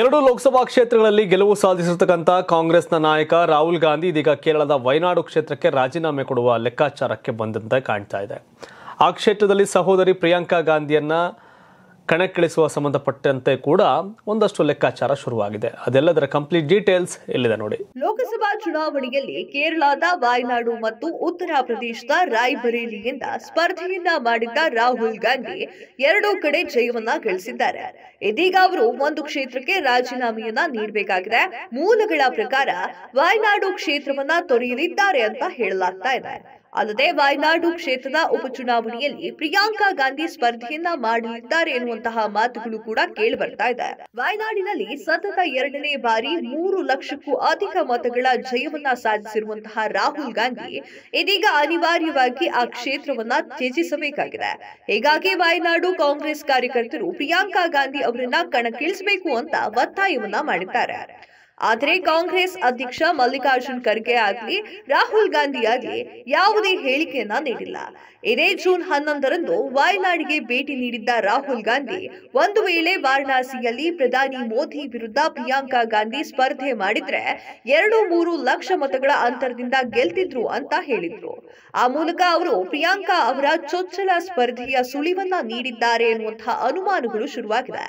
ಎರಡು ಲೋಕಸಭಾ ಕ್ಷೇತ್ರಗಳಲ್ಲಿ ಗೆಲುವು ಸಾಧಿಸಿರ್ತಕ್ಕಂಥ ಕಾಂಗ್ರೆಸ್ನ ನಾಯಕ ರಾಹುಲ್ ಗಾಂಧಿ ಇದೀಗ ಕೇರಳದ ವಯನಾಡು ಕ್ಷೇತ್ರಕ್ಕೆ ರಾಜೀನಾಮೆ ಕೊಡುವ ಲೆಕ್ಕಾಚಾರಕ್ಕೆ ಬಂದಂತೆ ಕಾಣ್ತಾ ಇದೆ ಆ ಕ್ಷೇತ್ರದಲ್ಲಿ ಸಹೋದರಿ ಪ್ರಿಯಾಂಕಾ ಗಾಂಧಿಯನ್ನ ಕಣಕ್ಕಿಳಿಸುವ ಸಂಬಂಧಪಟ್ಟಂತೆ ಕೂಡ ಒಂದಷ್ಟು ಲೆಕ್ಕಾಚಾರ ಶುರುವಾಗಿದೆ ಅದೆಲ್ಲದರ ಕಂಪ್ಲೀಟ್ ಡೀಟೇಲ್ಸ್ ಇಲ್ಲಿದೆ ನೋಡಿ ಲೋಕಸಭಾ ಚುನಾವಣೆಯಲ್ಲಿ ಕೇರಳದ ವಾಯ್ನಾಡು ಮತ್ತು ಉತ್ತರ ಪ್ರದೇಶದ ರಾಯ್ಬರೇಲಿಯಿಂದ ಸ್ಪರ್ಧೆಯಿಂದ ಮಾಡಿದ್ದ ರಾಹುಲ್ ಗಾಂಧಿ ಎರಡೂ ಕಡೆ ಜಯವನ್ನ ಗಳಿಸಿದ್ದಾರೆ ಇದೀಗ ಅವರು ಒಂದು ಕ್ಷೇತ್ರಕ್ಕೆ ರಾಜೀನಾಮೆಯನ್ನ ನೀಡಬೇಕಾಗಿದೆ ಮೂಲಗಳ ಪ್ರಕಾರ ವಾಯ್ನಾಡು ಕ್ಷೇತ್ರವನ್ನ ತೊರೆಯಲಿದ್ದಾರೆ ಅಂತ ಹೇಳಲಾಗ್ತಾ ಇದೆ ಅಲ್ಲದೆ ವಾಯ್ನಾಡು ಕ್ಷೇತ್ರದ ಉಪಚುನಾವಣೆಯಲ್ಲಿ ಪ್ರಿಯಾಂಕಾ ಗಾಂಧಿ ಸ್ಪರ್ಧೆಯನ್ನ ಮಾಡಲಿದ್ದಾರೆ ಎನ್ನುವಂತಹ ಮಾತುಗಳು ಕೂಡ ಕೇಳಿ ಬರ್ತಾ ಇದೆ ವಾಯ್ನಾಡಿನಲ್ಲಿ ಸತತ ಎರಡನೇ ಬಾರಿ ಮೂರು ಲಕ್ಷಕ್ಕೂ ಅಧಿಕ ಮತಗಳ ಜಯವನ್ನ ಸಾಧಿಸಿರುವಂತಹ ರಾಹುಲ್ ಗಾಂಧಿ ಇದೀಗ ಅನಿವಾರ್ಯವಾಗಿ ಆ ಕ್ಷೇತ್ರವನ್ನ ತ್ಯಜಿಸಬೇಕಾಗಿದೆ ಹೀಗಾಗಿ ವಾಯ್ನಾಡು ಕಾಂಗ್ರೆಸ್ ಕಾರ್ಯಕರ್ತರು ಪ್ರಿಯಾಂಕಾ ಗಾಂಧಿ ಅವರನ್ನ ಕಣಕ್ಕಿಳಿಸಬೇಕು ಅಂತ ಒತ್ತಾಯವನ್ನ ಮಾಡಿದ್ದಾರೆ ಆದರೆ ಕಾಂಗ್ರೆಸ್ ಅಧ್ಯಕ್ಷ ಮಲ್ಲಿಕಾರ್ಜುನ್ ಖರ್ಗೆ ಆಗಲಿ ರಾಹುಲ್ ಗಾಂಧಿ ಆಗಲಿ ಯಾವುದೇ ಹೇಳಿಕೆಯನ್ನ ನೀಡಿಲ್ಲ ಇದೇ ಜೂನ್ ಹನ್ನೊಂದರಂದು ವಾಯನಾಡಿಗೆ ಭೇಟಿ ನೀಡಿದ್ದ ರಾಹುಲ್ ಗಾಂಧಿ ಒಂದು ವೇಳೆ ವಾರಣಾಸಿಯಲ್ಲಿ ಪ್ರಧಾನಿ ಮೋದಿ ವಿರುದ್ಧ ಪ್ರಿಯಾಂಕಾ ಗಾಂಧಿ ಸ್ಪರ್ಧೆ ಮಾಡಿದ್ರೆ ಎರಡು ಮೂರು ಲಕ್ಷ ಮತಗಳ ಅಂತರದಿಂದ ಗೆಲ್ತಿದ್ರು ಅಂತ ಹೇಳಿದ್ರು ಆ ಮೂಲಕ ಅವರು ಪ್ರಿಯಾಂಕಾ ಅವರ ಚೊಚ್ಚಲ ಸ್ಪರ್ಧೆಯ ಸುಳಿವನ್ನ ನೀಡಿದ್ದಾರೆ ಎನ್ನುವಂತಹ ಅನುಮಾನಗಳು ಶುರುವಾಗಿದೆ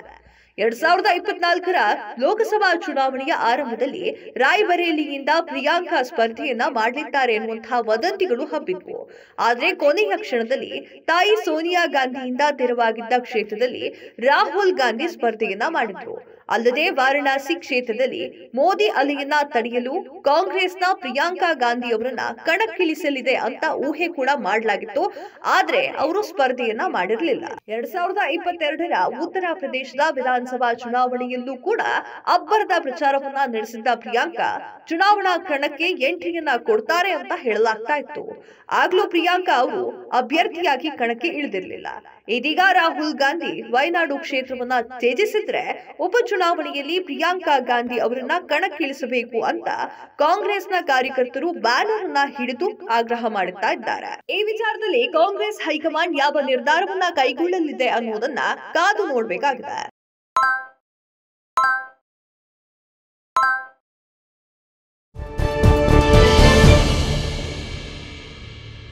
ಎರಡ್ ಸಾವಿರದ ಇಪ್ಪತ್ನಾಲ್ಕರ ಲೋಕಸಭಾ ಚುನಾವಣೆಯ ಆರಂಭದಲ್ಲಿ ರಾಯ್ಬರೇಲಿಯಿಂದ ಪ್ರಿಯಾಂಕಾ ಸ್ಪರ್ಧೆಯನ್ನ ಮಾಡಲಿದ್ದಾರೆ ಎನ್ನುವಂತಹ ವದಂತಿಗಳು ಹಬ್ಬಿದ್ವು ಆದ್ರೆ ಕೊನೆಯ ಕ್ಷಣದಲ್ಲಿ ತಾಯಿ ಸೋನಿಯಾ ಗಾಂಧಿಯಿಂದ ತೆರವಾಗಿದ್ದ ಕ್ಷೇತ್ರದಲ್ಲಿ ರಾಹುಲ್ ಗಾಂಧಿ ಸ್ಪರ್ಧೆಯನ್ನ ಮಾಡಿದ್ರು ಅಲ್ಲದೆ ವಾರಣಾಸಿ ಕ್ಷೇತ್ರದಲ್ಲಿ ಮೋದಿ ಅಲೆಯನ್ನ ತಡೆಯಲು ಕಾಂಗ್ರೆಸ್ನ ಪ್ರಿಯಾಂಕಾ ಗಾಂಧಿ ಅವರನ್ನ ಕಣಕ್ಕಿಳಿಸಲಿದೆ ಅಂತ ಊಹೆ ಕೂಡ ಮಾಡಲಾಗಿತ್ತು ಆದ್ರೆ ಅವರು ಸ್ಪರ್ಧೆಯನ್ನ ಮಾಡಿರಲಿಲ್ಲ ಎರಡ್ ಸಾವಿರದ ಇಪ್ಪತ್ತೆರಡರ ಉತ್ತರ ಪ್ರದೇಶದ ವಿಧಾನಸಭಾ ಚುನಾವಣೆಯಲ್ಲೂ ಕೂಡ ಅಬ್ಬರದ ಪ್ರಚಾರವನ್ನ ನಡೆಸಿದ್ದ ಪ್ರಿಯಾಂಕಾ ಚುನಾವಣಾ ಕಣಕ್ಕೆ ಎಂಟ್ರಿಯನ್ನ ಕೊಡ್ತಾರೆ ಅಂತ ಹೇಳಲಾಗ್ತಾ ಇತ್ತು ಆಗ್ಲೂ ಪ್ರಿಯಾಂಕಾ ಅವರು ಅಭ್ಯರ್ಥಿಯಾಗಿ ಕಣಕ್ಕೆ ಇಳಿದಿರಲಿಲ್ಲ ಇದೀಗ ರಾಹುಲ್ ಗಾಂಧಿ ವಯನಾಡು ಕ್ಷೇತ್ರವನ್ನ ತ್ಯಜಿಸಿದ್ರೆ ಉಪಚುನಾವಣೆ ಚುನಾವಣೆಯಲ್ಲಿ ಪ್ರಿಯಾಂಕಾ ಗಾಂಧಿ ಅವರನ್ನ ಕಣಕ್ಕಿಳಿಸಬೇಕು ಅಂತ ಕಾಂಗ್ರೆಸ್ನ ಕಾರ್ಯಕರ್ತರು ಬ್ಯಾನರ್ ಅನ್ನ ಹಿಡಿದು ಆಗ್ರಹ ಮಾಡುತ್ತಾ ಇದ್ದಾರೆ ಈ ವಿಚಾರದಲ್ಲಿ ಕಾಂಗ್ರೆಸ್ ಹೈಕಮಾಂಡ್ ಯಾವ ನಿರ್ಧಾರವನ್ನ ಕೈಗೊಳ್ಳಲಿದೆ ಅನ್ನುವುದನ್ನ ಕಾದು ನೋಡಬೇಕಾಗಿದೆ